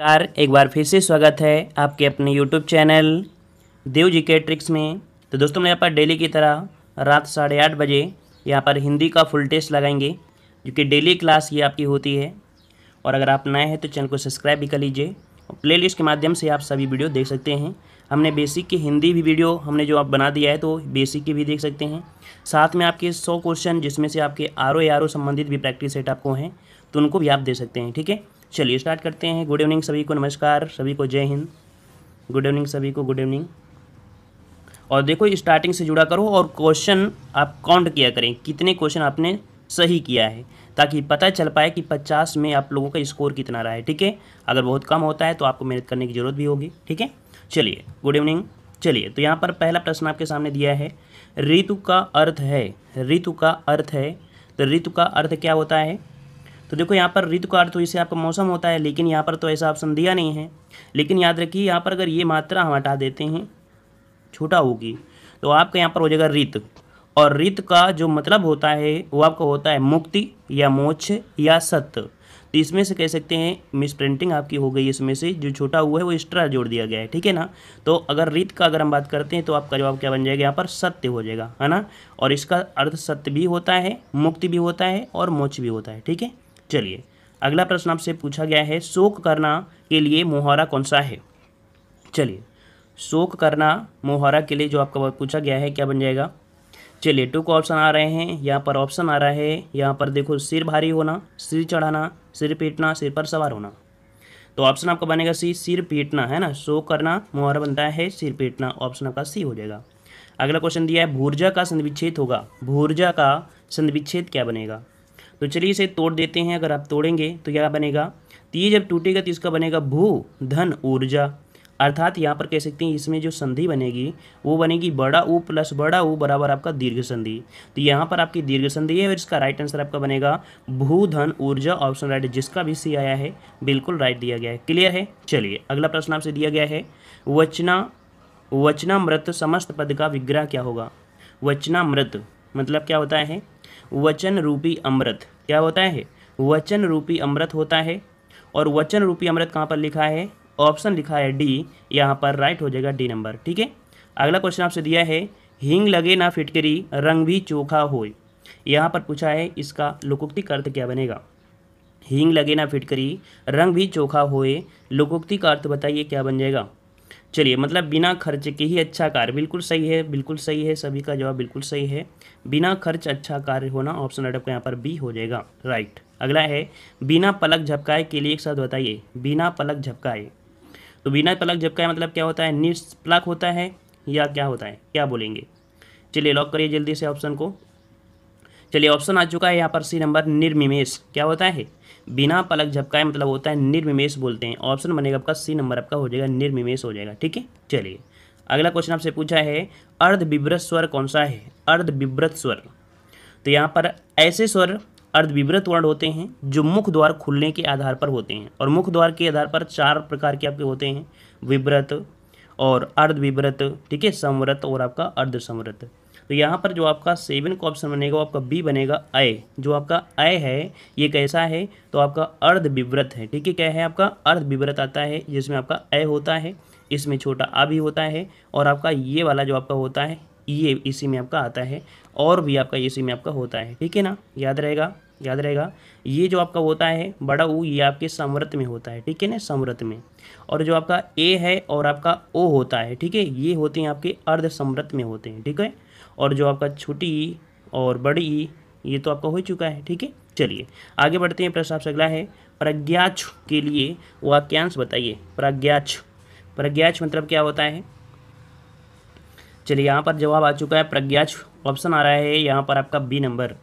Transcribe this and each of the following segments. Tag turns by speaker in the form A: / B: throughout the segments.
A: car एक बार फिर से स्वागत है आपके अपने यूट्यूब चैनल देव जी के ट्रिक्स में तो दोस्तों मैं यहाँ पर डेली की तरह रात साढ़े आठ बजे यहाँ पर हिंदी का फुल टेस्ट लगाएंगे जो कि डेली क्लास ये आपकी होती है और अगर आप नए हैं तो चैनल को सब्सक्राइब भी कर लीजिए और प्ले के माध्यम से आप सभी वीडियो देख सकते हैं हमने बेसिक की हिंदी भी वीडियो हमने जो आप बना दिया है तो बेसिक की भी देख सकते हैं साथ में आपके सौ क्वेश्चन जिसमें से आपके आर ओ संबंधित भी प्रैक्टिस सेट आपको हैं तो उनको भी आप दे सकते हैं ठीक है चलिए स्टार्ट करते हैं गुड इवनिंग सभी को नमस्कार सभी को जय हिंद गुड इवनिंग सभी को गुड इवनिंग और देखो स्टार्टिंग से जुड़ा करो और क्वेश्चन आप काउंट किया करें कितने क्वेश्चन आपने सही किया है ताकि पता चल पाए कि 50 में आप लोगों का स्कोर कितना रहा है ठीक है अगर बहुत कम होता है तो आपको मेहनत करने की ज़रूरत भी होगी ठीक है चलिए गुड इवनिंग चलिए तो यहाँ पर पहला प्रश्न आपके सामने दिया है ऋतु का अर्थ है ऋतु का अर्थ है तो ऋतु का अर्थ क्या होता है तो देखो यहाँ पर ऋतु का अर्थ तो इससे आपका मौसम होता है लेकिन यहाँ पर तो ऐसा ऑप्शन दिया नहीं है लेकिन याद रखिए यहाँ पर अगर ये मात्रा हम हटा देते हैं छोटा होगी तो आपका यहाँ पर हो जाएगा रित और रित का जो मतलब होता है वो आपका होता है मुक्ति या मोक्ष या सत्य तो इसमें से कह सकते हैं मिस प्रिंटिंग आपकी हो गई इसमें से जो छोटा हुआ है वो एक्स्ट्रा जोड़ दिया गया है ठीक है ना तो अगर रित का अगर हम बात करते हैं तो आपका जवाब क्या बन जाएगा यहाँ पर सत्य हो जाएगा है ना और इसका अर्थ सत्य भी होता है मुक्ति भी होता है और मोक्ष भी होता है ठीक है चलिए अगला प्रश्न आपसे पूछा गया है शोक करना के लिए मुहारा कौन सा है चलिए शोक करना मुहारा के लिए जो आपका पूछा गया है क्या बन जाएगा चलिए टू को ऑप्शन आ रहे हैं यहाँ पर ऑप्शन आ रहा है यहाँ पर देखो सिर भारी होना सिर चढ़ाना सिर पीटना सिर पर सवार होना तो ऑप्शन आपका बनेगा सी सिर पीटना है ना शो करना मुहारा बनता है सिर पीटना ऑप्शन आपका सी हो जाएगा अगला क्वेश्चन दिया है भूर्जा का संधिविच्छेद होगा भूर्जा का संधिविच्छेद क्या बनेगा तो चलिए इसे तोड़ देते हैं अगर आप तोड़ेंगे तो क्या बनेगा तो ये जब टूटेगा तो इसका बनेगा भू धन ऊर्जा अर्थात यहाँ पर कह सकते हैं इसमें जो संधि बनेगी वो बनेगी बड़ा ऊ प्लस बड़ा ऊ बराबर आपका दीर्घ संधि तो यहाँ पर आपकी दीर्घ संधि है और इसका राइट आंसर आपका बनेगा भू धन ऊर्जा ऑप्शन राइट जिसका भी सी आया है बिल्कुल राइट दिया गया है क्लियर है चलिए अगला प्रश्न आपसे दिया गया है वचना वचनामृत समस्त पद का विग्रह क्या होगा वचनामृत मतलब क्या होता है वचन रूपी अमृत क्या होता है वचन रूपी अमृत होता है और वचन रूपी अमृत कहाँ पर लिखा है ऑप्शन लिखा है डी यहाँ पर राइट हो जाएगा डी नंबर ठीक है अगला क्वेश्चन आपसे दिया है हींग लगे ना फिटकरी रंग भी चोखा हो यहाँ पर पूछा है इसका लुकुक्ति का अर्थ क्या बनेगा हींग लगे ना फिटकरी रंग भी चोखा होए लुकुक्ति का अर्थ बताइए क्या बन जाएगा चलिए मतलब बिना खर्च के ही अच्छा कार्य बिल्कुल सही है बिल्कुल सही है सभी का जवाब बिल्कुल सही है बिना खर्च अच्छा कार्य होना ऑप्शन आपका यहाँ पर बी हो जाएगा राइट अगला है बिना पलक झपकाए के लिए एक साथ बताइए बिना पलक झपकाए तो बिना पलक झपकाए मतलब क्या होता है निष्पलक होता है या क्या होता है क्या बोलेंगे चलिए लॉक करिए जल्दी से ऑप्शन को चलिए ऑप्शन आ चुका है यहाँ पर सी नंबर निर्मिमेश क्या होता है बिना पलक झपकाए मतलब होता है निर्मिमेश बोलते हैं ऑप्शन बनेगा आपका सी नंबर आपका हो जाएगा निर्मिमेश हो जाएगा ठीक है चलिए अगला क्वेश्चन आपसे पूछा है अर्ध विव्रत स्वर कौन सा है अर्ध विव्रत स्वर तो यहाँ पर ऐसे स्वर अर्ध विव्रत वर्ण होते हैं जो मुख द्वार खुलने के आधार पर होते हैं और मुख द्वार के आधार पर चार प्रकार के आपके होते हैं विव्रत और अर्ध विव्रत ठीक है संव्रत और आपका अर्ध तो यहाँ पर जो आपका सेवन का ऑप्शन बनेगा वो आपका बी बनेगा अय जो आपका अय है ये कैसा है तो आपका अर्ध विव्रत है ठीक है क्या है आपका अर्ध विव्रत आता है जिसमें आपका अय होता है इसमें छोटा आ भी होता है और आपका ये वाला जो आपका होता है ये इसी में आपका आता है और भी आपका इसी में आपका होता है ठीक है ना याद रहेगा याद रहेगा ये जो आपका होता है बड़ा ऊ ये आपके समृत में होता है ठीक है ना समृत में और जो आपका ए है और आपका ओ होता है ठीक है ये होते हैं आपके अर्ध समृत में होते हैं ठीक है और जो आपका छोटी और बड़ी ये तो आपका हो चुका है ठीक है चलिए आगे बढ़ते हैं प्रश्न आपसे अगला है प्रज्ञाच के लिए वाक्यांश बताइए प्रज्ञाच प्रज्ञाच मतलब क्या होता है चलिए यहाँ पर जवाब आ चुका है प्रज्ञाच ऑप्शन आ रहा है यहाँ पर आपका बी नंबर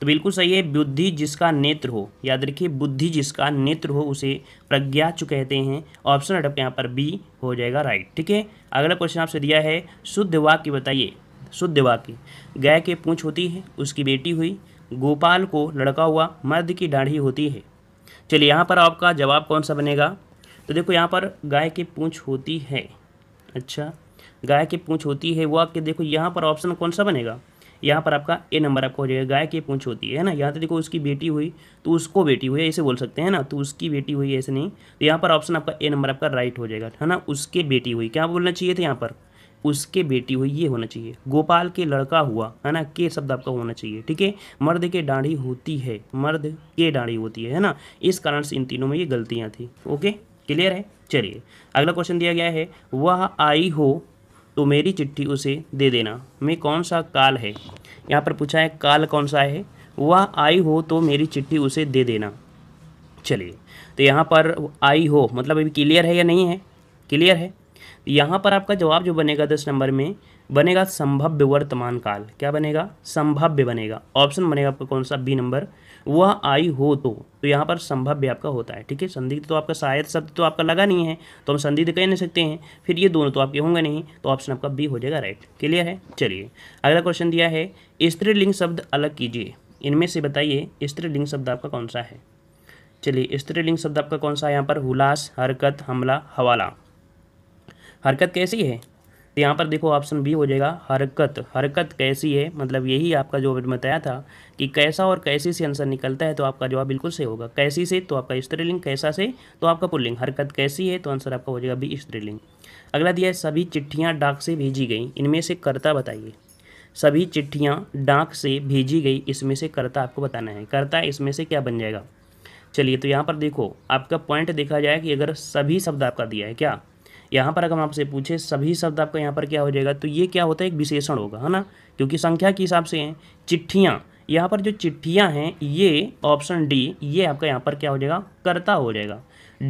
A: तो बिल्कुल सही है बुद्धि जिसका नेत्र हो याद रखिए बुद्धि जिसका नेत्र हो उसे प्रज्ञाच कहते हैं ऑप्शन अडप यहाँ पर बी हो जाएगा राइट ठीक है अगला क्वेश्चन आपसे दिया है शुद्ध वाक्य बताइए शुद्ध वाक्य गाय के पूँछ होती है उसकी बेटी हुई गोपाल को लड़का हुआ मर्द की डाढ़ी होती है चलिए यहाँ पर आपका जवाब कौन सा बनेगा तो देखो यहाँ पर गाय की पूँछ होती है अच्छा गाय की पूँछ होती है वह आपके देखो यहाँ पर ऑप्शन कौन सा बनेगा यहाँ पर आपका ए नंबर आपका हो जाएगा गाय की पूँछ होती है ना यहाँ तो देखो उसकी बेटी हुई तो उसको बेटी हुई ऐसे बोल सकते हैं ना तो उसकी बेटी हुई ऐसे नहीं तो यहाँ पर ऑप्शन आपका ए नंबर आपका राइट हो जाएगा है ना उसके बेटी हुई क्या बोलना चाहिए था यहाँ पर उसके बेटी हुई ये होना चाहिए गोपाल के लड़का हुआ है ना के शब्द आपका होना चाहिए ठीक है मर्द के डाढ़ी होती है मर्द के डाढ़ी होती है है ना इस कारण से इन तीनों में ये गलतियाँ थी ओके क्लियर है चलिए अगला क्वेश्चन दिया गया है वह आई हो तो मेरी चिट्ठी उसे दे देना में कौन सा काल है यहाँ पर पूछा है काल कौन सा है वह आई हो तो मेरी चिट्ठी उसे दे देना चलिए तो यहाँ पर आई हो मतलब अभी क्लियर है या नहीं है क्लियर है यहाँ पर आपका जवाब जो बनेगा दस नंबर में बनेगा संभव्य वर्तमान काल क्या बनेगा संभव्य बनेगा ऑप्शन बनेगा आपका कौन सा बी नंबर वह आई हो तो तो यहाँ पर संभव्य आपका होता है ठीक है संदिग्ध तो आपका शायद शब्द तो आपका लगा नहीं है तो हम संदिग्ध कह नहीं सकते हैं फिर ये दोनों तो आपके होंगे नहीं तो ऑप्शन आपका बी हो जाएगा राइट क्लियर है चलिए अगला क्वेश्चन दिया है स्त्रीलिंग शब्द अलग कीजिए इनमें से बताइए स्त्रीलिंग शब्द आपका कौन सा है चलिए स्त्रीलिंग शब्द आपका कौन सा है यहाँ पर हुलास हरकत हमला हवाला हरकत कैसी है तो यहाँ पर देखो ऑप्शन बी हो जाएगा हरकत हरकत कैसी है मतलब यही आपका जो बताया था कि कैसा और कैसी से आंसर निकलता है तो आपका जवाब बिल्कुल सही होगा कैसी से तो आपका स्त्रीलिंग कैसा से तो आपका पुल्लिंग हरकत कैसी है तो आंसर आपका हो जाएगा बी स्त्रीलिंग अगला दिया है सभी चिट्ठियाँ डाक से भेजी गई इनमें से कर्ता बताइए सभी चिट्ठियाँ डाक से भेजी गई इसमें से कर्ता आपको बताना है कर्ता इसमें से क्या बन जाएगा चलिए तो यहाँ पर देखो आपका पॉइंट देखा जाए कि अगर सभी शब्द आपका दिया है क्या यहाँ पर अगर हम आपसे पूछे सभी शब्द आपका यहाँ पर क्या हो जाएगा तो ये क्या होता है एक विशेषण होगा है ना क्योंकि संख्या के हिसाब से हैं चिट्ठियाँ यहाँ पर जो चिट्ठियाँ हैं ये ऑप्शन डी ये आपका यहाँ पर क्या हो जाएगा कर्ता हो जाएगा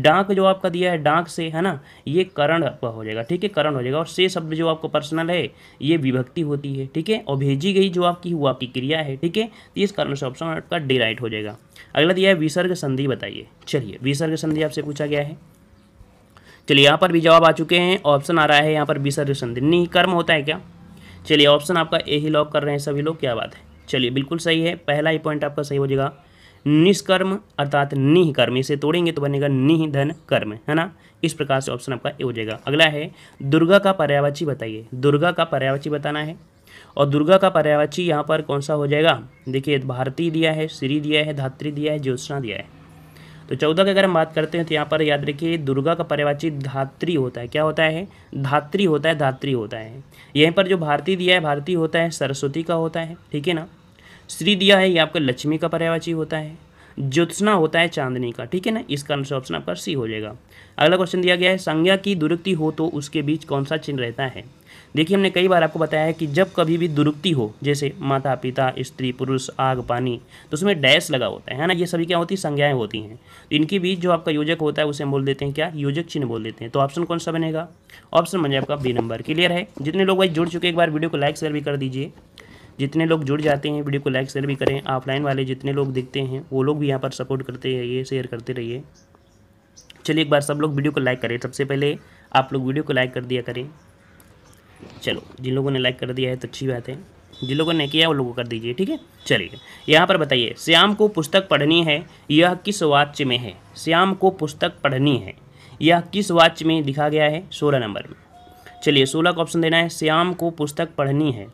A: डाक जो आपका दिया है डाक से है ना ये करण आपका हो जाएगा ठीक है करण हो जाएगा और से शब्द जो आपको पर्सनल है ये विभक्ति होती है ठीक है और भेजी गई जो आपकी वो आपकी क्रिया है ठीक है तो इस कारण से ऑप्शन आपका डी राइट हो जाएगा अगला दिया है विसर्ग संधि बताइए चलिए विसर्ग संधि आपसे पूछा गया है चलिए यहाँ पर भी जवाब आ चुके हैं ऑप्शन आ रहा है यहाँ पर विसर्जन दिन्नी कर्म होता है क्या चलिए ऑप्शन आपका ए ही लॉक कर रहे हैं सभी लोग क्या बात है चलिए बिल्कुल सही है पहला ही पॉइंट आपका सही हो जाएगा निष्कर्म अर्थात निह कर्म इसे तोड़ेंगे तो बनेगा निह धन कर्म है ना इस प्रकार से ऑप्शन आपका ए हो जाएगा अगला है दुर्गा का पर्यावाची बताइए दुर्गा का पर्यावाची बताना है और दुर्गा का पर्यावाची यहाँ पर कौन सा हो जाएगा देखिए भारती दिया है श्री दिया है धात्री दिया है ज्योत्सना दिया है तो चौदह की अगर हम बात करते हैं तो यहाँ पर याद रखिए दुर्गा का पर्यवाची धात्री होता है क्या होता है धात्री होता है धात्री होता है यहीं पर जो भारती दिया है भारती होता है सरस्वती का होता है ठीक है ना श्री दिया है ये आपका लक्ष्मी का पर्यावाची होता है ज्योत्सना होता है चांदनी का ठीक है ना इसका आंसर ऑप्शन आपका सी हो जाएगा अगला क्वेश्चन दिया गया है संज्ञा की दुरुक्ति हो तो उसके बीच कौन सा चिन्ह रहता है देखिए हमने कई बार आपको बताया है कि जब कभी भी दुरुक्ति हो जैसे माता पिता स्त्री पुरुष आग पानी तो उसमें डैश लगा होता है ना ये सभी क्या होती है संज्ञाएँ होती हैं तो इनके बीच जो आपका योजक होता है उसे हम बोल देते हैं क्या योजक चिन्ह बोल देते हैं तो ऑप्शन कौन सा बनेगा ऑप्शन बन जाए आपका बी नंबर क्लियर है जितने लोग भाई जुड़ चुके एक बार वीडियो को लाइक शेयर भी कर दीजिए जितने लोग जुड़ जाते हैं वीडियो को लाइक शेयर भी करें ऑफलाइन वाले जितने लोग दिखते हैं वो लोग भी यहाँ पर सपोर्ट करते रहिए शेयर करते रहिए चलिए एक बार सब लोग वीडियो को लाइक करें सबसे पहले आप लोग वीडियो को लाइक कर दिया करें चलो जिन लोगों ने लाइक कर दिया है तो अच्छी बात है जिन लोगों ने किया वो लोगों कर दीजिए ठीक है चलिए यहाँ पर बताइए श्याम को पुस्तक पढ़नी है यह किस वाच्य में है श्याम को पुस्तक पढ़नी है यह किस वाच्य में लिखा गया है सोलह नंबर में चलिए सोलह का ऑप्शन देना है श्याम को पुस्तक पढ़नी है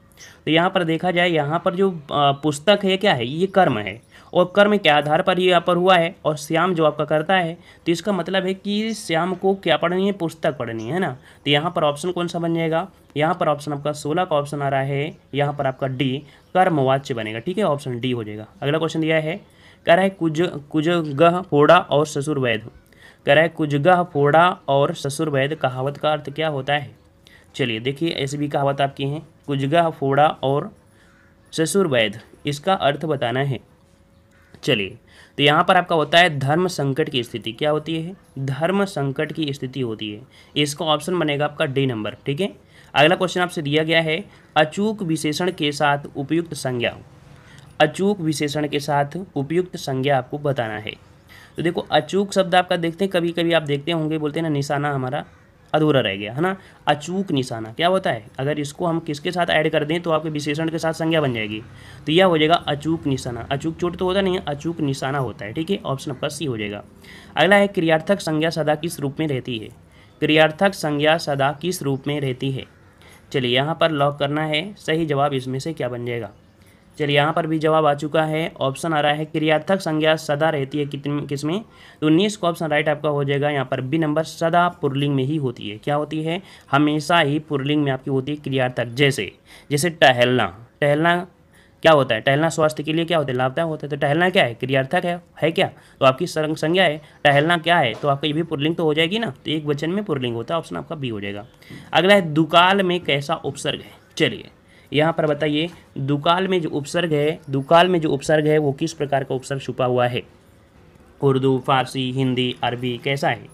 A: तो यहाँ पर देखा जाए यहाँ पर जो पुस्तक है क्या है ये कर्म है और कर्म के आधार पर ही यहाँ पर हुआ है और श्याम जो आपका करता है तो इसका मतलब है कि श्याम को क्या पढ़नी है पुस्तक पढ़नी है ना तो यहाँ पर ऑप्शन कौन सा बन जाएगा यहाँ पर ऑप्शन आपका सोलह का ऑप्शन आ रहा है यहाँ पर आपका डी कर्मवाच्य बनेगा ठीक है ऑप्शन डी हो जाएगा अगला क्वेश्चन दिया है कह रहा है कुज कुजगह फोड़ा और ससुर वैध कह रहा है कुजगह फोड़ा और ससुर वैध कहावत का अर्थ क्या होता है चलिए देखिए ऐसे भी कहावत आपकी हैं कुजगह फोड़ा और ससुर वैध इसका अर्थ बताना है चलिए तो यहाँ पर आपका होता है धर्म संकट की स्थिति क्या होती है धर्म संकट की स्थिति होती है इसका ऑप्शन बनेगा आपका डी नंबर ठीक है अगला क्वेश्चन आपसे दिया गया है अचूक विशेषण के साथ उपयुक्त संज्ञा अचूक विशेषण के साथ उपयुक्त संज्ञा आपको बताना है तो देखो अचूक शब्द आपका देखते हैं कभी कभी आप देखते होंगे बोलते हैं ना निशाना हमारा अधूरा रह गया है ना अचूक निशाना क्या होता है अगर इसको हम किसके साथ ऐड कर दें तो आपके विशेषण के साथ संज्ञा बन जाएगी तो यह हो जाएगा अचूक निशाना अचूक चोट तो होता नहीं है अचूक निशाना होता है ठीक है ऑप्शन आपका सी हो जाएगा अगला है क्रियार्थक संज्ञा सदा किस रूप में रहती है क्रियार्थक संज्ञा सदा किस रूप में रहती है चलिए यहाँ पर लॉक करना है सही जवाब इसमें से क्या बन जाएगा चलिए यहाँ पर भी जवाब आ चुका है ऑप्शन आ रहा है क्रियार्थक संज्ञा सदा रहती है कितनी किसमें तो उन्नीस का ऑप्शन राइट आपका हो जाएगा यहाँ पर बी नंबर सदा पुरलिंग में ही होती है क्या होती है हमेशा ही पुरलिंग में आपकी होती है क्रियार्थक जैसे जैसे टहलना टहलना क्या होता है टहलना स्वास्थ्य के लिए क्या होता है लाभदायक होता है तो टहलना क्या है क्रियार्थक है है क्या तो आपकी सरंग संज्ञा है टहलना क्या है तो आपका ये भी पुरलिंग तो हो जाएगी ना तो एक वचन में पुरलिंग होता है ऑप्शन आपका बी हो जाएगा अगला है दुकाल में कैसा उपसर्ग है चलिए यहाँ पर बताइए दुकाल में जो उपसर्ग है दुकाल में जो उपसर्ग है वो किस प्रकार का उपसर्ग छुपा हुआ है उर्दू फारसी हिंदी अरबी कैसा है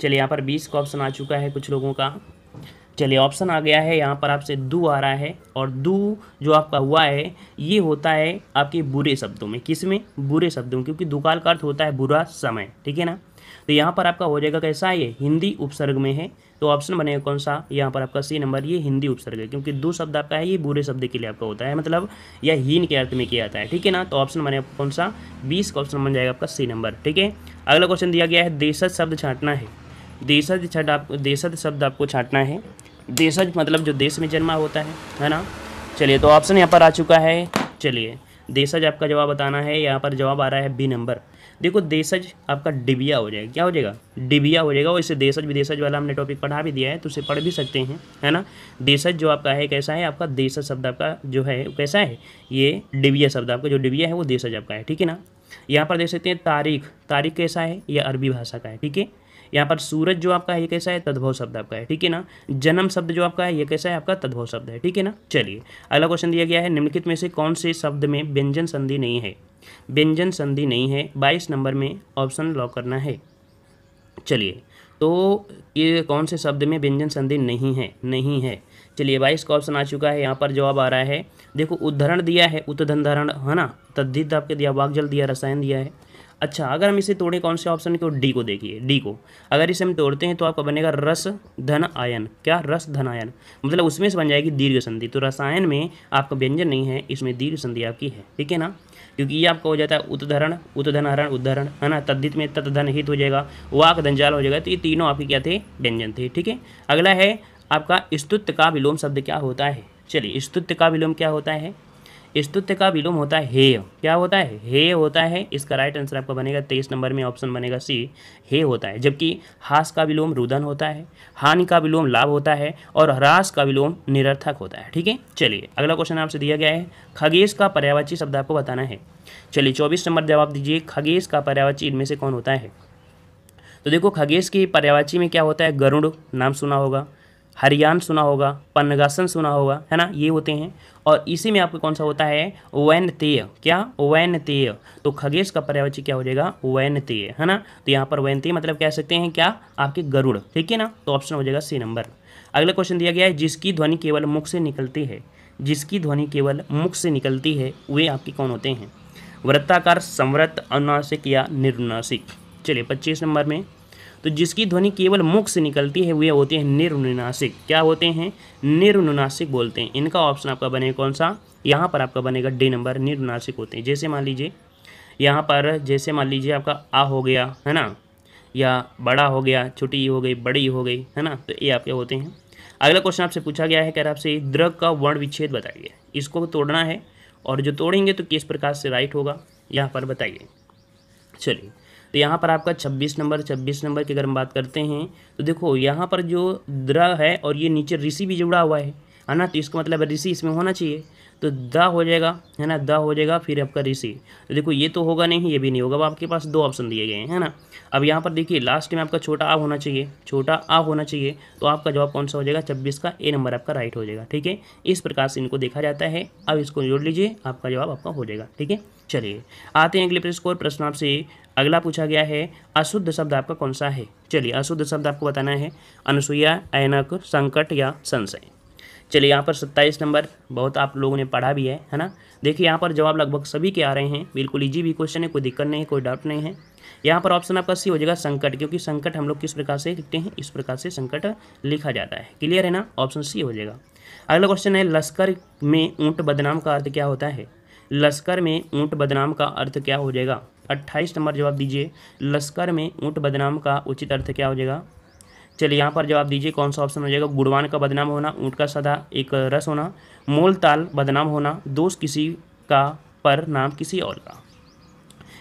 A: चलिए यहाँ पर बीस का ऑप्शन आ चुका है कुछ लोगों का चलिए ऑप्शन आ गया है यहाँ पर आपसे दू आ रहा है और दू जो आपका हुआ है ये होता है आपके बुरे शब्दों में किस में बुरे शब्दों में क्योंकि दुकाल का अर्थ होता है बुरा समय ठीक है ना तो यहाँ पर आपका हो जाएगा कैसा ये हिंदी उपसर्ग में है तो ऑप्शन बनेगा कौन सा यहाँ पर आपका सी नंबर ये हिंदी उपसर्ग है क्योंकि दो शब्द आपका है ये बुरे शब्द के लिए आपका होता है मतलब या हीन के अर्थ में किया जाता है ठीक है ना तो ऑप्शन बने कौन सा बीस का ऑप्शन बन जाएगा आपका सी नंबर ठीक है अगला क्वेश्चन दिया गया है देशज शब्द छाटना है देशज छठ आप देशज शब्द आपको छाटना है देशज मतलब जो देश में जन्मा होता है है ना चलिए तो ऑप्शन यहाँ पर आ चुका है चलिए देशज आपका जवाब बताना है यहाँ पर जवाब आ रहा है बी नंबर देखो देशज आपका डिबिया हो जाएगा क्या हो जाएगा डिबिया हो जाएगा और इसे देशज विदेशज वाला हमने टॉपिक पढ़ा भी दिया है तो उसे पढ़ भी सकते हैं है ना देशज जो आपका है कैसा है आपका देशज शब्द आपका जो है कैसा है ये डिबिया शब्द आपका जो डिबिया है वो देशज आपका है ठीक है ना यहाँ पर देख सकते हैं तारीख तारीख कैसा है यह अरबी भाषा का है ठीक है यहाँ पर सूरज जो आपका है ये कैसा है तद्भव शब्द आपका है ठीक है ना जन्म शब्द जो आपका है ये कैसा है आपका तद्भव शब्द है ठीक है ना चलिए अगला क्वेश्चन दिया गया है निम्नलिखित में से कौन से शब्द में व्यंजन संधि नहीं है व्यंजन संधि नहीं है बाईस नंबर में ऑप्शन लॉक करना है चलिए तो ये कौन से शब्द में व्यंजन संधि नहीं है नहीं है चलिए बाईस का ऑप्शन आ चुका है यहाँ पर जवाब आ रहा है देखो उद्धरण दिया है उतधन धारण है ना तद्धित आपके दिया वागजल दिया रसायन दिया है अच्छा अगर हम इसे तोड़ें कौन से ऑप्शन को डी को देखिए डी को अगर इसे हम तोड़ते हैं तो आपका बनेगा रस धन आयन क्या रस धन आयन मतलब उसमें से बन जाएगी दीर्घ संधि तो रसायन में आपका व्यंजन नहीं है इसमें दीर्घ संधि आपकी है ठीक है ना क्योंकि ये आपका हो जाता है उत्धरण उत्धन हरण उद्धरण है ना तद्धित में तत्धन हित हो जाएगा वाक धनजाल हो जाएगा तो ये तीनों आपके क्या थे व्यंजन थे ठीक है अगला है आपका स्तुत्व का विलोम शब्द क्या होता है चलिए स्तुत्व का विलोम क्या होता है स्तुत्य का विलोम होता है हे क्या होता है हे होता है इसका राइट आंसर आपका बनेगा तेईस नंबर में ऑप्शन बनेगा सी हे होता है जबकि हास का विलोम रुदन होता है हानि का विलोम लाभ होता है और ह्रास का विलोम निरर्थक होता है ठीक है चलिए अगला क्वेश्चन आपसे दिया गया है खगेश का पर्यावची शब्द आपको बताना है चलिए चौबीस नंबर जवाब दीजिए खगेश का पर्यावची इनमें से कौन होता है तो देखो खगेश की पर्यावची में क्या होता है गरुड़ नाम सुना होगा हरियान सुना होगा पन्नगासन सुना होगा है ना ये होते हैं और इसी में आपको कौन सा होता है वैनतेय क्या वैनतेय तो खगेश का पर्यावची क्या हो जाएगा वैनतेय है ना तो यहाँ पर वैनतेय मतलब कह सकते हैं क्या आपके गरुड़ ठीक है ना तो ऑप्शन हो जाएगा सी नंबर अगला क्वेश्चन दिया गया है जिसकी ध्वनि केवल मुख से निकलती है जिसकी ध्वनि केवल मुख से निकलती है वे आपके कौन होते हैं वृत्ताकार संवृत्त अनुनासिक या निर्नासिक चलिए पच्चीस नंबर में तो जिसकी ध्वनि केवल मुख से निकलती है वे होते हैं निर्नुनासिक क्या होते हैं निर्नुनासिक बोलते हैं इनका ऑप्शन आपका बनेगा कौन सा यहाँ पर आपका बनेगा डी नंबर निर्नुनासिक होते हैं जैसे मान लीजिए यहाँ पर जैसे मान लीजिए आपका आ हो गया है ना या बड़ा हो गया छोटी हो गई बड़ी हो गई है ना तो ये आपके होते हैं अगला क्वेश्चन आपसे पूछा गया है कह रहा आपसे द्रग का वर्ण विच्छेद बताइए इसको तोड़ना है और जो तोड़ेंगे तो किस प्रकार से राइट होगा यहाँ पर बताइए चलिए तो यहाँ पर आपका छब्बीस नंबर छब्बीस नंबर की अगर हम बात करते हैं तो देखो यहाँ पर जो द्र है और ये नीचे ऋषि भी जुड़ा हुआ है है ना तो इसका मतलब ऋषि इसमें होना चाहिए तो द हो जाएगा है ना द हो जाएगा फिर आपका ऋषि तो देखो ये तो होगा नहीं ये भी नहीं होगा अब आपके पास दो ऑप्शन दिए गए हैं है ना अब यहाँ पर देखिए लास्ट में आपका छोटा आ होना चाहिए छोटा आ होना चाहिए तो आपका जवाब कौन सा हो जाएगा छब्बीस का ए नंबर आपका राइट हो जाएगा ठीक है इस प्रकार से इनको देखा जाता है अब इसको जोड़ लीजिए आपका जवाब आपका हो जाएगा ठीक है चलिए आते हैं अगले प्रश्न और प्रश्न आपसे अगला पूछा गया है अशुद्ध शब्द आपका कौन सा है चलिए अशुद्ध शब्द आपको बताना है अनुसुईया ऐनक संकट या संशय चलिए यहाँ पर सत्ताईस नंबर बहुत आप लोगों ने पढ़ा भी है है ना देखिए यहाँ पर जवाब लगभग सभी के आ रहे हैं बिल्कुल इजी भी क्वेश्चन है कोई दिक्कत नहीं है कोई डाउट नहीं है यहाँ पर ऑप्शन आपका सी हो जाएगा संकट क्योंकि संकट हम लोग किस प्रकार से लिखते हैं इस प्रकार से संकट लिखा जाता है क्लियर है ना ऑप्शन सी हो जाएगा अगला क्वेश्चन है लश्कर में ऊँट बदनाम का अर्थ क्या होता है लश्कर में ऊँट बदनाम का अर्थ क्या हो जाएगा अट्ठाईस नंबर जवाब दीजिए लश्कर में ऊँट बदनाम का उचित अर्थ क्या हो जाएगा चलिए यहाँ पर जवाब दीजिए कौन सा ऑप्शन हो जाएगा गुड़वान का बदनाम होना ऊँट का सदा एक रस होना मोल ताल बदनाम होना दोष किसी का पर नाम किसी और का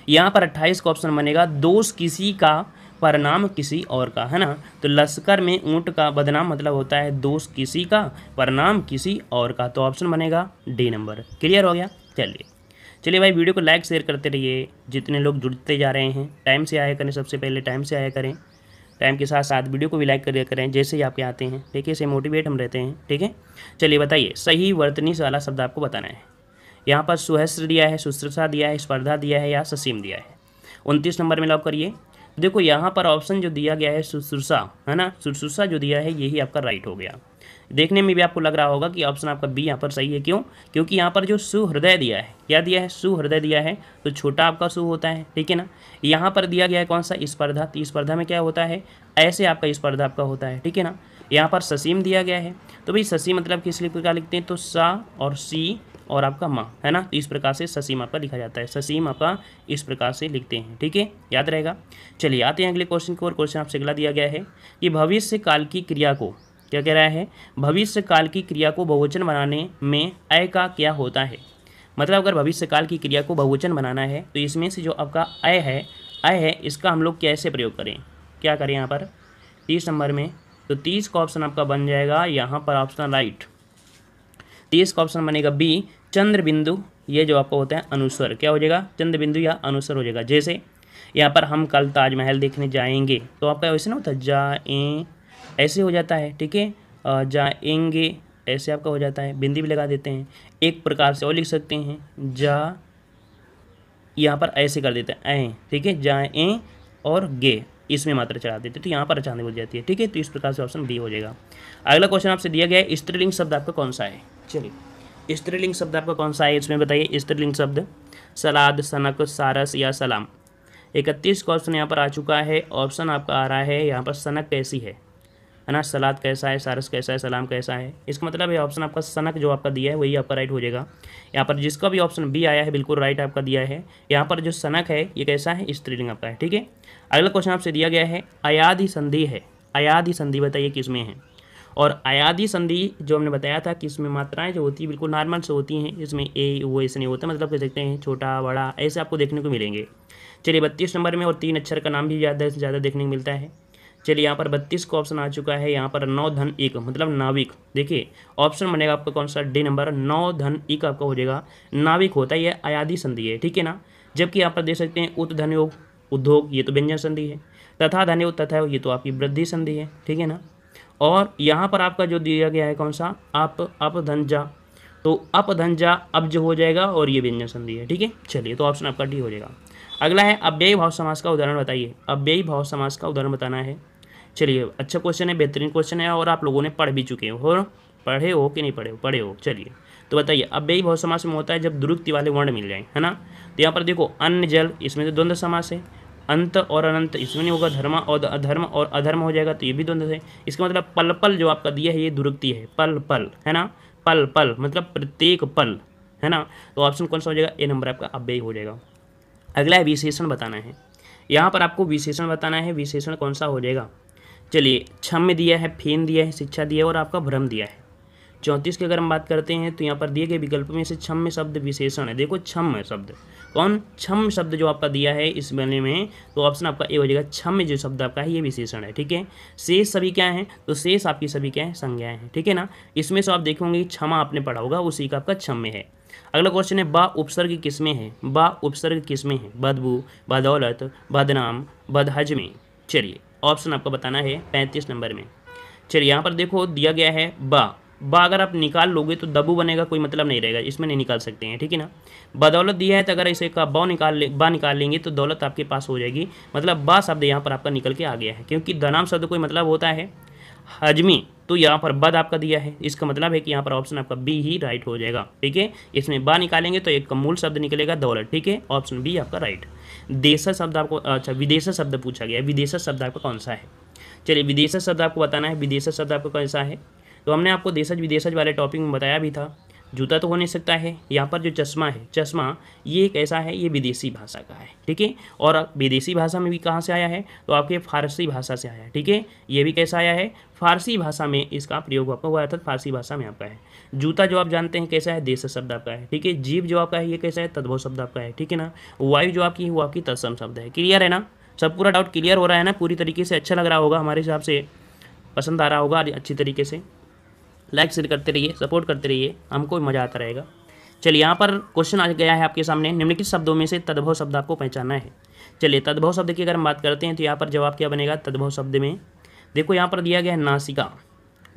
A: यहाँ पर अट्ठाईस का ऑप्शन बनेगा दोष किसी का पर नाम किसी और का है ना तो लश्कर में ऊँट का बदनाम मतलब होता है दोष किसी का पर नाम किसी और का तो ऑप्शन बनेगा डी नंबर क्लियर हो गया चलिए चलिए भाई वीडियो को लाइक शेयर करते रहिए जितने लोग जुड़ते जा रहे हैं टाइम से आया करें सबसे पहले टाइम से आया करें टाइम के साथ साथ वीडियो को भी लाइक कर करें जैसे ही आपके आते हैं ठीक है इसे मोटिवेट हम रहते हैं ठीक है चलिए बताइए सही वर्तनी वाला शब्द आपको बताना है यहाँ पर सुहस्र दिया है सुश्रषा दिया है स्पर्धा दिया है या ससीम दिया है उनतीस नंबर में लॉक करिए देखो यहाँ पर ऑप्शन जो दिया गया है सुश्रषा है ना सुश्रषा जो दिया है यही आपका राइट हो गया देखने में भी आपको लग रहा होगा कि ऑप्शन आपका बी यहाँ पर सही है क्यों क्योंकि यहाँ पर जो सुहृदय दिया है क्या दिया है सुहृदय दिया है तो छोटा आपका सु होता है ठीक है ना यहाँ पर दिया गया है कौन सा स्पर्धा तो स्पर्धा में क्या होता है ऐसे आपका स्पर्धा आपका होता है ठीक है ना यहाँ पर ससीम दिया गया है तो भाई ससीम मतलब किस प्रकार लिखते हैं तो सा और सी और आपका माँ है ना तो इस प्रकार से ससीम आपका लिखा जाता है ससीम आपका इस प्रकार से लिखते हैं ठीक है याद रहेगा चलिए आते हैं अगले क्वेश्चन को और क्वेश्चन आपसे अगला दिया गया है कि भविष्य काल की क्रिया को क्या कह रहा है भविष्य काल की क्रिया को बहुवचन बनाने में अय का क्या होता है मतलब अगर भविष्य काल की क्रिया को बहुवचन बनाना है तो इसमें से जो आपका अय है अय है इसका हम लोग कैसे प्रयोग करें क्या करें यहाँ पर तीस नंबर में तो तीस का ऑप्शन आपका बन जाएगा यहाँ पर ऑप्शन राइट तीस का ऑप्शन बनेगा बी चंद्र बिंदु ये जो आपका होता है अनुस्वर क्या हो जाएगा चंद्र बिंदु या अनुस्वर हो जाएगा जैसे यहाँ पर हम कल ताजमहल देखने जाएंगे तो आपका वैसे ना होता जाए ऐसे हो जाता है ठीक है जाएंगे ऐसे आपका हो जाता है बिंदी भी लगा देते हैं एक प्रकार से और लिख सकते हैं जा यहाँ पर ऐसे कर देते हैं ऐ ठीक है जाए और गे इसमें मात्रा चढ़ा देते हैं तो यहाँ पर अचानक बोल जाती है ठीक है तो इस प्रकार से ऑप्शन बी हो जाएगा अगला क्वेश्चन आपसे दिया गया है स्त्रीलिंग शब्द आपका कौन सा है चलिए स्त्रीलिंग शब्द आपका कौन सा है इसमें बताइए स्त्रीलिंग शब्द सलाद सनक सारस या सलाम इकतीस क्वेश्चन यहाँ पर आ चुका है ऑप्शन आपका आ रहा है यहाँ पर सनक कैसी है है ना सलाद कैसा है सारस कैसा है सलाम कैसा है इसका मतलब है ऑप्शन आपका सनक जो आपका दिया है वही आपका राइट हो जाएगा यहाँ पर जिसका भी ऑप्शन बी आया है बिल्कुल राइट आपका दिया है यहाँ पर जो सनक है ये कैसा है स्त्रीलिंग आपका है ठीक है अगला क्वेश्चन आपसे दिया गया है अयाधि संधि है अयाधि संधि बताइए किस में है और अयाधि संधि जो हमने बताया था कि इसमें मात्राएं जो होती है बिल्कुल नॉर्मल से होती हैं इसमें ए वो ऐसे नहीं होता मतलब कह सकते हैं छोटा बड़ा ऐसे आपको देखने को मिलेंगे चलिए बत्तीस नंबर में और तीन अक्षर का नाम भी ज़्यादा से ज़्यादा देखने को मिलता है चलिए यहाँ पर बत्तीस को ऑप्शन आ चुका है यहाँ पर नौ धन एक मतलब नाविक देखिए ऑप्शन बनेगा आपका कौन सा डी नंबर नौ धन एक आपका हो जाएगा नाविक होता है यह आयादी संधि है ठीक है ना जबकि यहाँ पर देख सकते हैं उत धन योग उद्योग ये तो व्यंजन संधि है तथा धन योग तथा ये तो आपकी वृद्धि संधि है ठीक है ना और यहाँ पर आपका जो दिया गया है कौन सा अप अप धन जा तो अप धन जा अब्ज हो जाएगा और ये व्यंजन संधि है ठीक है चलिए तो ऑप्शन आपका डी हो जाएगा अगला है अव्ययी भाव समाज का उदाहरण बताइए अव्ययी भाव समाज का उदाहरण बताना है चलिए अच्छा क्वेश्चन है बेहतरीन क्वेश्चन है और आप लोगों ने पढ़ भी चुके हो पढ़े हो कि नहीं पढ़े हो पढ़े हो चलिए तो बताइए यही बहुत समास में होता है जब दुरुक्ति वाले वर्ण मिल जाए है ना तो यहाँ पर देखो अन्न जल इसमें तो द्वंद्व समास है अंत और अनंत इसमें नहीं होगा धर्म और अधर्म और अधर्म हो जाएगा तो ये भी द्वंद्व है इसका मतलब पल पल जो आपका दिया है ये दुरुक्ति है पल पल है ना पल पल मतलब प्रत्येक पल है ना तो ऑप्शन कौन सा हो जाएगा ए नंबर आपका अव्यय हो जाएगा अगला है विशेषण बताना है यहाँ पर आपको विशेषण बताना है विशेषण कौन सा हो जाएगा चलिए छम में दिया है फेन दिया है शिक्षा दिया है और आपका भ्रम दिया है चौंतीस की अगर हम बात करते हैं तो यहाँ पर दिए गए विकल्प में से छम में शब्द विशेषण है देखो छम शब्द कौन छम शब्द जो आपका दिया है इस बने में तो ऑप्शन आपका ए हो जाएगा छम में जो शब्द आपका है ये विशेषण है ठीक है शेष सभी क्या है तो शेष आपकी सभी क्या है संज्ञाएं हैं ठीक है ना इसमें से आप देखोगे क्षमा आपने पढ़ा होगा उसी का आपका छम में है अगला क्वेश्चन है बा उपसर्ग किसमें है बा उपसर्ग किसमें है बदबू बदौलत बदनाम बदहजमे चलिए ऑप्शन आपको बताना है पैंतीस नंबर में चलिए यहाँ पर देखो दिया गया है बा बा अगर आप निकाल लोगे तो दबू बनेगा कोई मतलब नहीं रहेगा इसमें नहीं निकाल सकते हैं ठीक है ना बदौलत दिया है तो अगर इसे का बा निकाल ले बा निकाल लेंगे तो दौलत आपके पास हो जाएगी मतलब बा शब्द यहाँ पर आपका निकल के आ गया है क्योंकि धनाम शब्द कोई मतलब होता है हजमी तो यहाँ पर बद आपका दिया है इसका मतलब है कि यहाँ पर ऑप्शन आपका बी ही राइट हो जाएगा ठीक है इसमें बा निकालेंगे तो एक का मूल शब्द निकलेगा दौलत ठीक है ऑप्शन बी आपका राइट देशा शब्द आपको अच्छा विदेशा शब्द पूछा गया विदेशा शब्द आपका कौन सा है चलिए विदेशा शब्द आपको बताना है विदेशा शब्द आपका कौन सा है तो हमने आपको देशज विदेशज वाले टॉपिक में बताया भी था जूता तो हो नहीं सकता है यहाँ पर जो चश्मा है चश्मा ये कैसा है ये विदेशी भाषा का है ठीक है और विदेशी भाषा में भी कहाँ से आया है तो आपके फारसी भाषा से आया है ठीक है ये भी कैसा आया है फारसी भाषा में इसका प्रयोग आपका हुआ अर्थात फारसी भाषा में आपका है जूता जो आप जानते हैं कैसा है देश शब्द आपका है ठीक है जीव जो आपका है ये कैसा है तद्भव शब्द आपका है ठीक है ना वायु जो आपकी है वो आपकी तत्सम शब्द है क्लियर है ना सब पूरा डाउट क्लियर हो रहा है ना पूरी तरीके से अच्छा लग रहा होगा हमारे हिसाब से पसंद आ रहा होगा अच्छी तरीके से लाइक शेयर करते रहिए सपोर्ट करते रहिए हमको मज़ा आता रहेगा चलिए यहाँ पर क्वेश्चन आ गया है आपके सामने निम्नलिखित शब्दों में से तद्भव शब्द आपको पहचाना है चलिए तद्भव शब्द की अगर हम बात करते हैं तो यहाँ पर जवाब क्या बनेगा तद्भव शब्द में देखो यहाँ पर दिया गया है नासिका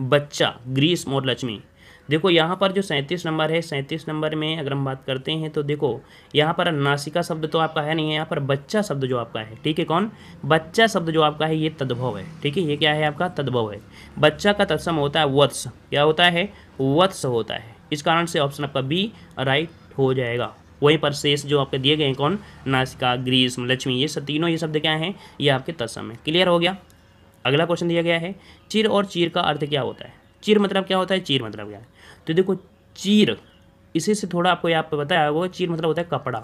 A: बच्चा ग्रीष्म और लक्ष्मी देखो यहाँ पर जो सैंतीस नंबर है सैंतीस नंबर में अगर हम बात करते हैं तो देखो यहाँ पर नासिका शब्द तो आपका है नहीं है यहाँ पर बच्चा शब्द जो आपका है ठीक है कौन बच्चा शब्द जो आपका है ये तद्भव है ठीक है ये क्या है आपका तद्भव है बच्चा का तत्सम होता है वत्स क्या होता है वत्स होता है इस कारण से ऑप्शन आपका बी राइट हो जाएगा वहीं पर शेष जो आपके दिए गए हैं कौन नासिका ग्रीष्म लक्ष्मी ये सब तीनों ये शब्द क्या हैं ये आपके तत्सम है क्लियर हो गया अगला क्वेश्चन दिया गया है चिर और चीर का अर्थ क्या होता है चिर मतलब क्या होता है चीर मतलब क्या है तो देखो चीर इसी से थोड़ा आपको यहाँ पर बताया वो चीर मतलब होता है कपड़ा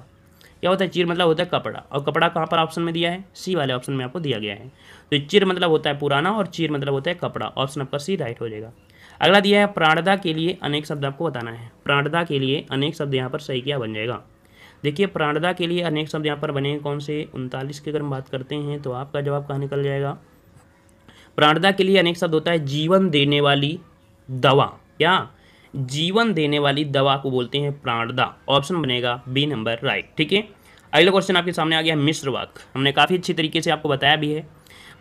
A: क्या होता है चीर मतलब होता है कपड़ा और कपड़ा कहाँ पर ऑप्शन में दिया है सी वाले ऑप्शन में आपको दिया गया है तो चीर मतलब होता है पुराना और चीर मतलब होता है कपड़ा ऑप्शन आपका सी राइट हो जाएगा अगला दिया है प्राणदा के लिए अनेक शब्द आपको बताना है प्राणदा के लिए अनेक शब्द यहाँ पर सही क्या बन जाएगा देखिए प्राणदा के लिए अनेक शब्द यहाँ पर बने कौन से उनतालीस की अगर हम बात करते हैं तो आपका जवाब कहाँ निकल जाएगा प्राणदा के लिए अनेक शब्द होता है जीवन देने वाली दवा क्या जीवन देने वाली दवा को बोलते हैं प्राणदा ऑप्शन बनेगा बी नंबर राइट ठीक है अगला क्वेश्चन आपके सामने आ गया मिश्रवाक हमने काफ़ी अच्छी तरीके से आपको बताया भी है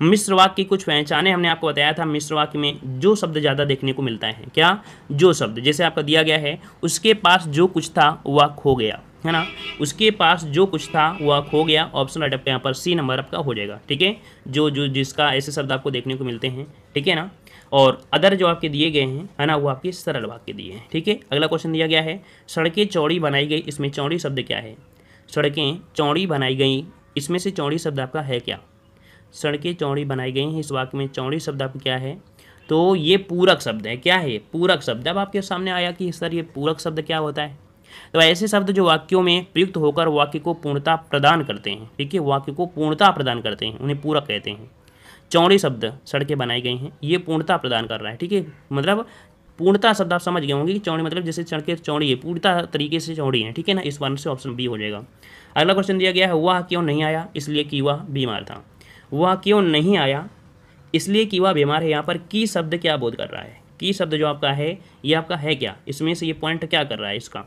A: मिश्रवाक की कुछ पहचाने हमने आपको बताया था मिश्रवाक में जो शब्द ज़्यादा देखने को मिलता है क्या जो शब्द जैसे आपका दिया गया है उसके पास जो कुछ था वह खो गया है ना उसके पास जो कुछ था वह खो गया ऑप्शन राइट आपका यहाँ पर सी नंबर आपका हो जाएगा ठीक है जो जो जिसका ऐसे शब्द आपको देखने को मिलते हैं ठीक है ना और अदर जो आपके दिए गए हैं है ना वो आपके सरल वाक्य दिए हैं ठीक है अगला क्वेश्चन दिया गया है सड़कें चौड़ी बनाई गई इसमें चौड़ी शब्द क्या है सड़कें चौड़ी बनाई गई इसमें से चौड़ी शब्द आपका है क्या सड़कें चौड़ी बनाई गई हैं इस वाक्य में चौड़ी शब्द आपका क्या है तो ये पूरक शब्द है क्या है पूरक शब्द अब आपके सामने आया कि सर ये पूरक शब्द क्या होता है तो ऐसे शब्द जो वाक्यों में प्रयुक्त होकर वाक्य को पूर्णता प्रदान करते हैं ठीक है वाक्य को पूर्णता प्रदान करते हैं उन्हें पूरक कहते हैं चौड़ी शब्द सड़कें बनाई गई हैं ये पूर्णता प्रदान कर रहा है ठीक है मतलब पूर्णता शब्द आप समझ गए होंगे कि चौड़ी मतलब जैसे सड़कें चौड़ी है पूर्णता तरीके से चौड़ी है ठीक है ना इस वन से ऑप्शन बी हो जाएगा अगला क्वेश्चन दिया गया है वह क्यों नहीं आया इसलिए कि वह बीमार था वह क्यों नहीं आया इसलिए कि वह बीमार है यहाँ पर की शब्द क्या बोध कर रहा है की शब्द जो आपका है ये आपका है क्या इसमें से ये पॉइंट क्या कर रहा है इसका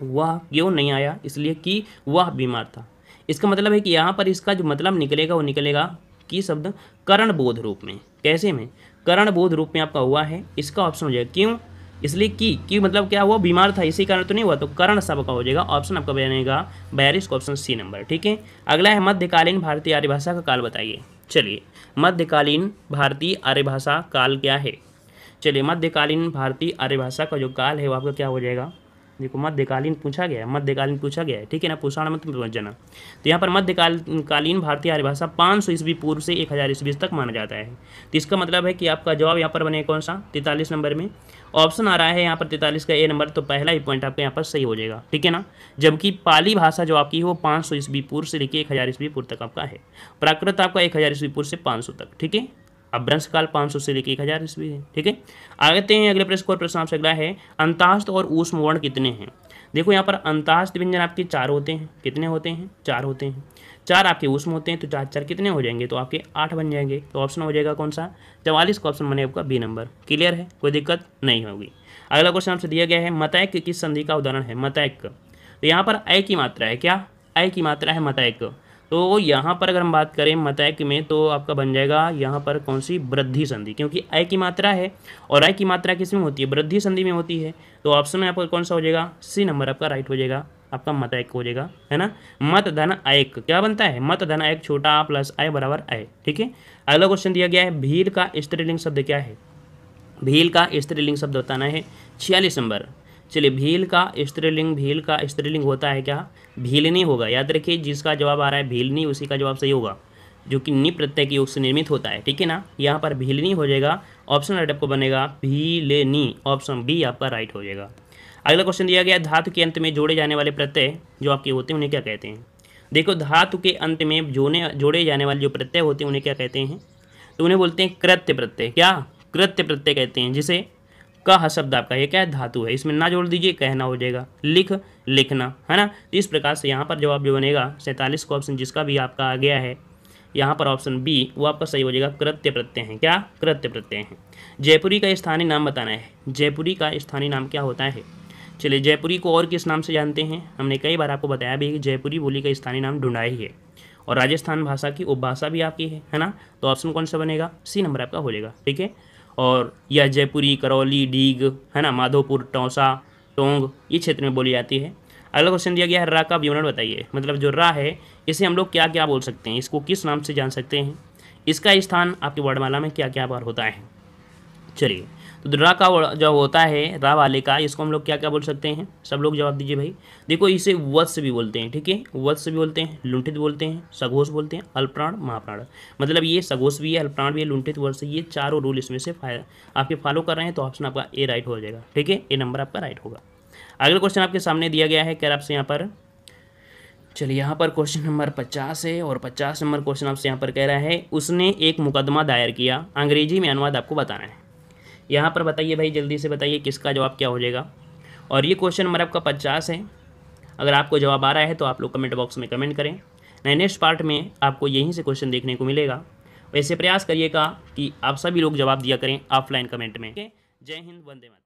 A: वह क्यों नहीं आया इसलिए कि वह बीमार था इसका मतलब है कि यहाँ पर इसका जो मतलब निकलेगा वो निकलेगा की शब्द करण बोध रूप में कैसे में करण बोध रूप में आपका हुआ है इसका ऑप्शन हो जाएगा क्यों इसलिए की क्यों मतलब क्या हुआ बीमार था इसी कारण तो नहीं हुआ तो करण का हो जाएगा ऑप्शन आपका बनेगा बयालीस ऑप्शन सी नंबर ठीक है अगला है मध्यकालीन भारतीय आर्य भाषा का काल बताइए चलिए मध्यकालीन भारतीय आर्य भाषा काल क्या है चलिए मध्यकालीन भारतीय आर्य भाषा का जो काल है वो आपका क्या हो जाएगा देखो मध्यकालीन पूछा गया है मध्यकालीन पूछा गया है ठीक है ना पुषाण मत तो जाना तो यहाँ पर मध्यकालीन भारतीय आर्य भाषा पाँच सौ ईस्वी पूर्व से एक हज़ार ईस्वी तक माना जाता है तो इसका मतलब है कि आपका जवाब यहाँ पर बने कौन सा तैंतालीस नंबर में ऑप्शन आ रहा है यहाँ पर तैंतालीस का ए नंबर तो पहला ही पॉइंट आपका यहाँ पर सही हो जाएगा ठीक है ना जबकि पाली भाषा जो आपकी है वो पाँच सौ ईस्वी पूर्व से लेकर एक हज़ार ईस्वी पूर्व तक आपका है प्राकृत आपका एक हज़ार ईस्वी पूर्व से पाँच सौ तक ठीक है अभ्रंश काल सौ से लेकर एक हज़ार ईस्वी है ठीक है आते हैं अगले प्रश्न और प्रश्न आपसे अगला है अंतास्त और ऊष्म वर्ण कितने हैं देखो यहाँ पर अंतास्त व्यंजन आपके चार होते हैं कितने होते हैं चार होते हैं चार आपके ऊष्म होते हैं तो चार चार कितने हो जाएंगे तो आपके आठ बन जाएंगे तो ऑप्शन हो जाएगा कौन सा चवालीस का ऑप्शन बने आपका बी नंबर क्लियर है कोई दिक्कत नहीं होगी अगला क्वेश्चन आपसे दिया गया है मतैक किस संधि का उदाहरण है मतैक तो यहाँ पर अय की मात्रा है क्या अय की मात्रा है मतैक तो यहाँ पर अगर हम बात करें मतैक में तो आपका बन जाएगा यहाँ पर कौन सी वृद्धि संधि क्योंकि आय की मात्रा है और आय की मात्रा किस में होती है वृद्धि संधि में होती है तो ऑप्शन में आपका कौन सा हो जाएगा सी नंबर आपका राइट हो जाएगा आपका मतैक हो जाएगा है ना मत धन आयक क्या बनता है मत धन आयक छोटा आ प्लस आय बराबर आय ठीक है अगला क्वेश्चन दिया गया है भील का स्त्रीलिंग शब्द क्या है भील का स्त्रीलिंग शब्द बताना है छियालीस नंबर चलिए भील का स्त्रीलिंग भील का स्त्रीलिंग होता है क्या भीलनी होगा याद रखिए जिसका जवाब आ रहा है भीलनी उसी का जवाब सही होगा जो कि नि प्रत्यय के योग से निर्मित होता है ठीक है ना यहाँ पर भीलनी हो जाएगा ऑप्शन राइट आपको बनेगा भीलनी ऑप्शन बी आपका राइट हो जाएगा अगला क्वेश्चन दिया गया धातु के अंत में जोड़े जाने वाले प्रत्यय जो आपके होते हैं उन्हें क्या कहते हैं देखो धातु के अंत में जोने जोड़े जाने वाले जो प्रत्यय होते हैं उन्हें क्या कहते हैं तो उन्हें बोलते हैं कृत्य प्रत्यय क्या कृत्य प्रत्यय कहते हैं जिसे कह शब्द आपका ये क्या है धातु है इसमें ना जोड़ दीजिए कहना हो जाएगा लिख लिखना है ना तो इस प्रकार से यहाँ पर जवाब जो बनेगा सैंतालीस को ऑप्शन जिसका भी आपका आ गया है यहाँ पर ऑप्शन बी वो आपका सही हो जाएगा कृत्य प्रत्यय हैं क्या कृत्य प्रत्यय हैं जयपुरी का स्थानीय नाम बताना है जयपुरी का स्थानीय नाम क्या होता है चलिए जयपुरी को और किस नाम से जानते हैं हमने कई बार आपको बताया भी कि जयपुरी बोली का स्थानीय नाम ढूंढा ही है और राजस्थान भाषा की उपभाषा भी आपकी है है ना तो ऑप्शन कौन सा बनेगा सी नंबर आपका हो जाएगा ठीक है और यह जयपुरी करौली डीग है ना माधोपुर टौसा टोंग ये क्षेत्र में बोली जाती है अगला क्वेश्चन दिया गया है रा का विवरण बताइए मतलब जो रा है इसे हम लोग क्या क्या बोल सकते हैं इसको किस नाम से जान सकते हैं इसका स्थान आपकी वर्णमाला में क्या क्या बार होता है चलिए तो रा का जो होता है रा वाले का इसको हम लोग क्या क्या बोल सकते हैं सब लोग जवाब दीजिए भाई देखो इसे वत्स भी बोलते हैं ठीक है वत्स भी बोलते हैं लुंठित बोलते हैं सघोष बोलते हैं अल्प्राण महाप्राण मतलब ये सघोष भी है अल्प्राण भी है लुंठित वर्ष ये चारों रूल इसमें से आपके फॉलो कर रहे हैं तो ऑप्शन आपका ए राइट हो जाएगा ठीक है ए नंबर आपका राइट होगा अगला क्वेश्चन आपके सामने दिया गया है कैर आपसे यहाँ पर चलिए यहाँ पर क्वेश्चन नंबर पचास है और पचास नंबर क्वेश्चन आपसे यहाँ पर कह रहा है उसने एक मुकदमा दायर किया अंग्रेजी में अनुवाद आपको बताना है यहाँ पर बताइए भाई जल्दी से बताइए किसका जवाब क्या हो जाएगा और ये क्वेश्चन नंबर आपका पचास है अगर आपको जवाब आ रहा है तो आप लोग कमेंट बॉक्स में कमेंट करें नए नेक्स्ट पार्ट में आपको यहीं से क्वेश्चन देखने को मिलेगा वैसे प्रयास करिएगा कि आप सभी लोग जवाब दिया करें ऑफलाइन कमेंट में जय हिंद वंदे मातरम